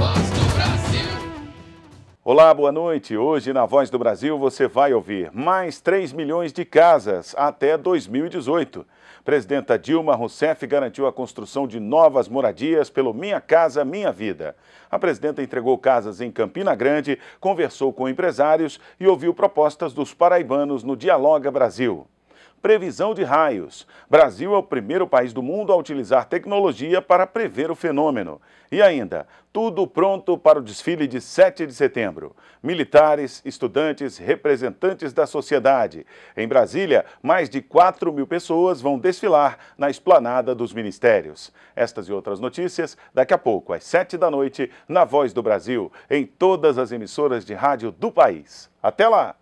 Voz do Brasil. Olá, boa noite. Hoje na Voz do Brasil você vai ouvir mais 3 milhões de casas até 2018. Presidenta Dilma Rousseff garantiu a construção de novas moradias pelo Minha Casa Minha Vida. A presidenta entregou casas em Campina Grande, conversou com empresários e ouviu propostas dos paraibanos no Dialoga Brasil. Previsão de raios. Brasil é o primeiro país do mundo a utilizar tecnologia para prever o fenômeno. E ainda, tudo pronto para o desfile de 7 de setembro. Militares, estudantes, representantes da sociedade. Em Brasília, mais de 4 mil pessoas vão desfilar na esplanada dos ministérios. Estas e outras notícias daqui a pouco, às 7 da noite, na Voz do Brasil, em todas as emissoras de rádio do país. Até lá!